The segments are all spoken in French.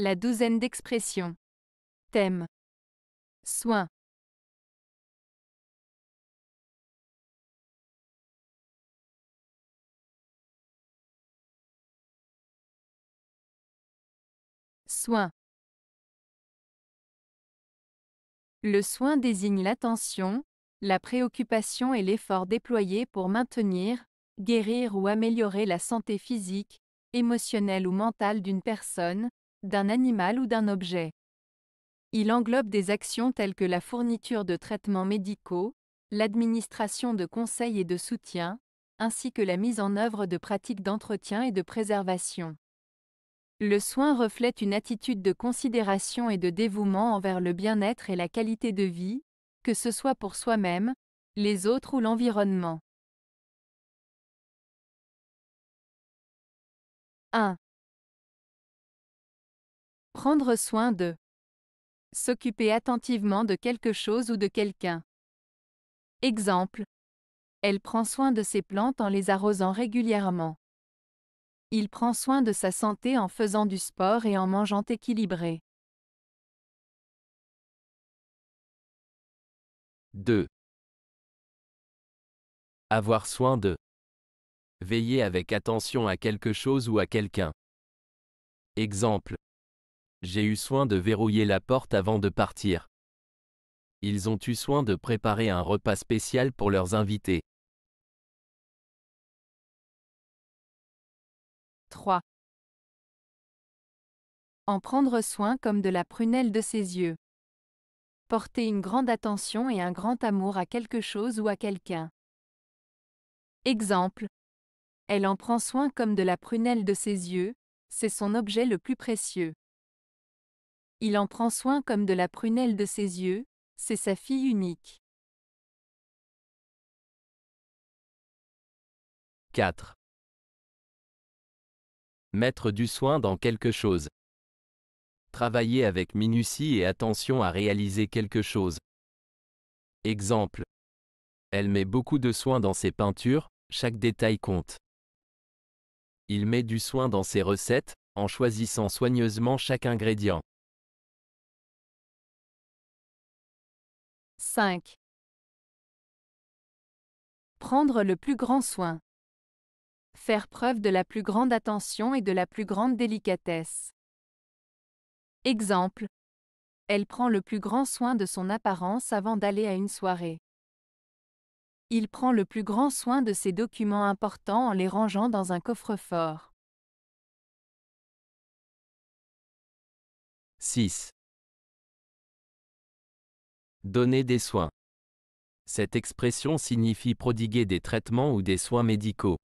La douzaine d'expressions. Thème. soin Soin. Le soin désigne l'attention, la préoccupation et l'effort déployé pour maintenir, guérir ou améliorer la santé physique, émotionnelle ou mentale d'une personne, d'un animal ou d'un objet. Il englobe des actions telles que la fourniture de traitements médicaux, l'administration de conseils et de soutien, ainsi que la mise en œuvre de pratiques d'entretien et de préservation. Le soin reflète une attitude de considération et de dévouement envers le bien-être et la qualité de vie, que ce soit pour soi-même, les autres ou l'environnement. 1. Prendre soin de. S'occuper attentivement de quelque chose ou de quelqu'un. Exemple. Elle prend soin de ses plantes en les arrosant régulièrement. Il prend soin de sa santé en faisant du sport et en mangeant équilibré. 2. Avoir soin de. Veiller avec attention à quelque chose ou à quelqu'un. Exemple. J'ai eu soin de verrouiller la porte avant de partir. Ils ont eu soin de préparer un repas spécial pour leurs invités. 3. En prendre soin comme de la prunelle de ses yeux. Porter une grande attention et un grand amour à quelque chose ou à quelqu'un. Exemple. Elle en prend soin comme de la prunelle de ses yeux, c'est son objet le plus précieux. Il en prend soin comme de la prunelle de ses yeux, c'est sa fille unique. 4. Mettre du soin dans quelque chose. Travailler avec minutie et attention à réaliser quelque chose. Exemple. Elle met beaucoup de soin dans ses peintures, chaque détail compte. Il met du soin dans ses recettes, en choisissant soigneusement chaque ingrédient. 5. Prendre le plus grand soin. Faire preuve de la plus grande attention et de la plus grande délicatesse. Exemple. Elle prend le plus grand soin de son apparence avant d'aller à une soirée. Il prend le plus grand soin de ses documents importants en les rangeant dans un coffre-fort. 6. Donner des soins. Cette expression signifie prodiguer des traitements ou des soins médicaux.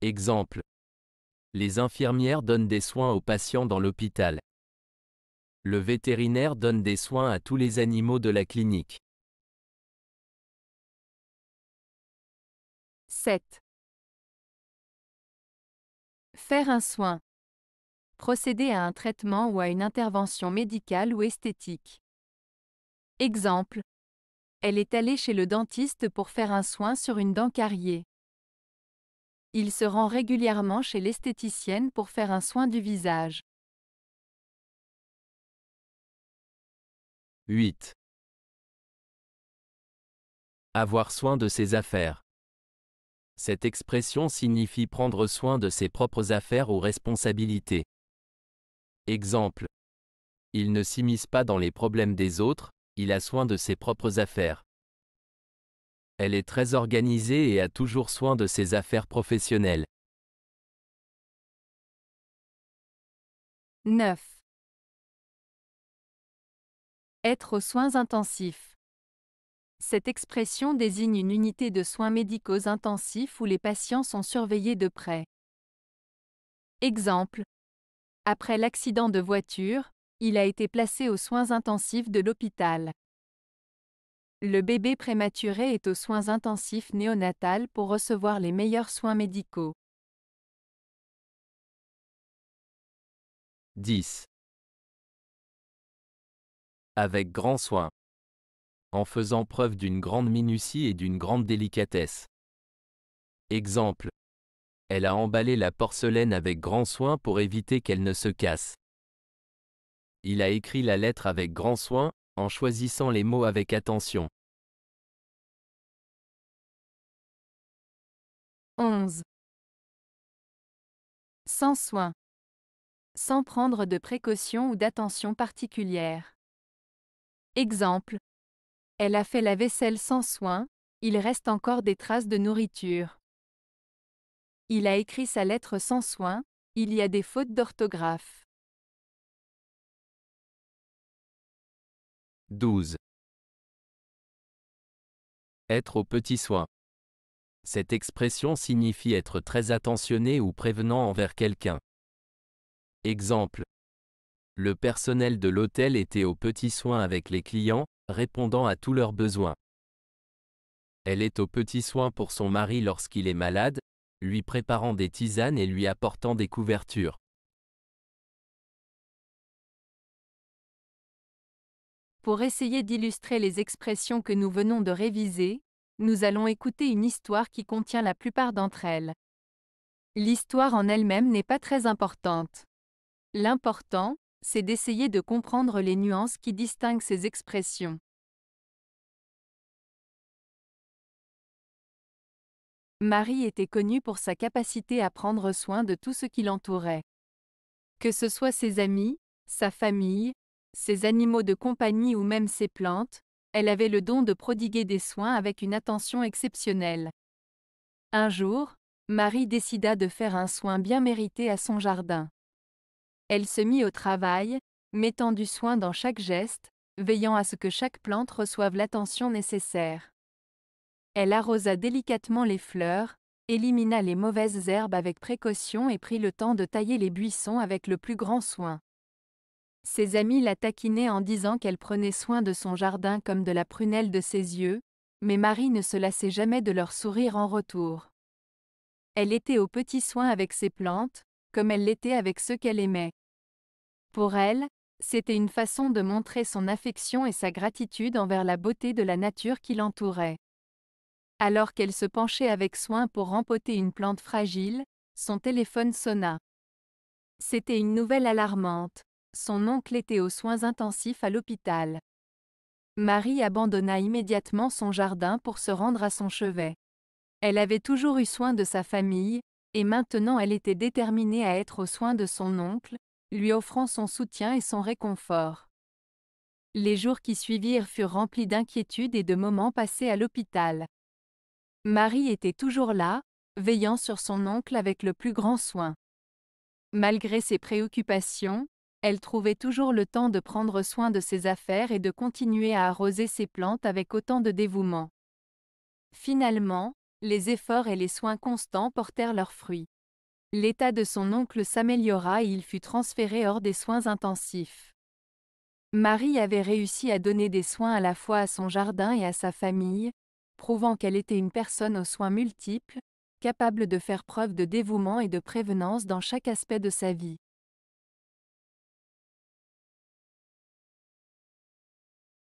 Exemple. Les infirmières donnent des soins aux patients dans l'hôpital. Le vétérinaire donne des soins à tous les animaux de la clinique. 7. Faire un soin. Procéder à un traitement ou à une intervention médicale ou esthétique. Exemple. Elle est allée chez le dentiste pour faire un soin sur une dent carriée. Il se rend régulièrement chez l'esthéticienne pour faire un soin du visage. 8. Avoir soin de ses affaires. Cette expression signifie prendre soin de ses propres affaires ou responsabilités. Exemple. Il ne s'immisce pas dans les problèmes des autres, il a soin de ses propres affaires. Elle est très organisée et a toujours soin de ses affaires professionnelles. 9. Être aux soins intensifs. Cette expression désigne une unité de soins médicaux intensifs où les patients sont surveillés de près. Exemple. Après l'accident de voiture, il a été placé aux soins intensifs de l'hôpital. Le bébé prématuré est aux soins intensifs néonatales pour recevoir les meilleurs soins médicaux. 10. Avec grand soin. En faisant preuve d'une grande minutie et d'une grande délicatesse. Exemple. Elle a emballé la porcelaine avec grand soin pour éviter qu'elle ne se casse il a écrit la lettre avec grand soin, en choisissant les mots avec attention. 11. Sans soin. Sans prendre de précautions ou d'attention particulière. Exemple. Elle a fait la vaisselle sans soin, il reste encore des traces de nourriture. Il a écrit sa lettre sans soin, il y a des fautes d'orthographe. 12. Être au petit soin. Cette expression signifie être très attentionné ou prévenant envers quelqu'un. Exemple. Le personnel de l'hôtel était au petit soin avec les clients, répondant à tous leurs besoins. Elle est au petit soin pour son mari lorsqu'il est malade, lui préparant des tisanes et lui apportant des couvertures. Pour essayer d'illustrer les expressions que nous venons de réviser, nous allons écouter une histoire qui contient la plupart d'entre elles. L'histoire en elle-même n'est pas très importante. L'important, c'est d'essayer de comprendre les nuances qui distinguent ces expressions. Marie était connue pour sa capacité à prendre soin de tout ce qui l'entourait. Que ce soit ses amis, sa famille, ses animaux de compagnie ou même ses plantes, elle avait le don de prodiguer des soins avec une attention exceptionnelle. Un jour, Marie décida de faire un soin bien mérité à son jardin. Elle se mit au travail, mettant du soin dans chaque geste, veillant à ce que chaque plante reçoive l'attention nécessaire. Elle arrosa délicatement les fleurs, élimina les mauvaises herbes avec précaution et prit le temps de tailler les buissons avec le plus grand soin. Ses amis la taquinaient en disant qu'elle prenait soin de son jardin comme de la prunelle de ses yeux, mais Marie ne se lassait jamais de leur sourire en retour. Elle était aux petits soins avec ses plantes, comme elle l'était avec ceux qu'elle aimait. Pour elle, c'était une façon de montrer son affection et sa gratitude envers la beauté de la nature qui l'entourait. Alors qu'elle se penchait avec soin pour rempoter une plante fragile, son téléphone sonna. C'était une nouvelle alarmante. Son oncle était aux soins intensifs à l'hôpital. Marie abandonna immédiatement son jardin pour se rendre à son chevet. Elle avait toujours eu soin de sa famille, et maintenant elle était déterminée à être aux soins de son oncle, lui offrant son soutien et son réconfort. Les jours qui suivirent furent remplis d'inquiétudes et de moments passés à l'hôpital. Marie était toujours là, veillant sur son oncle avec le plus grand soin. Malgré ses préoccupations, elle trouvait toujours le temps de prendre soin de ses affaires et de continuer à arroser ses plantes avec autant de dévouement. Finalement, les efforts et les soins constants portèrent leurs fruits. L'état de son oncle s'améliora et il fut transféré hors des soins intensifs. Marie avait réussi à donner des soins à la fois à son jardin et à sa famille, prouvant qu'elle était une personne aux soins multiples, capable de faire preuve de dévouement et de prévenance dans chaque aspect de sa vie.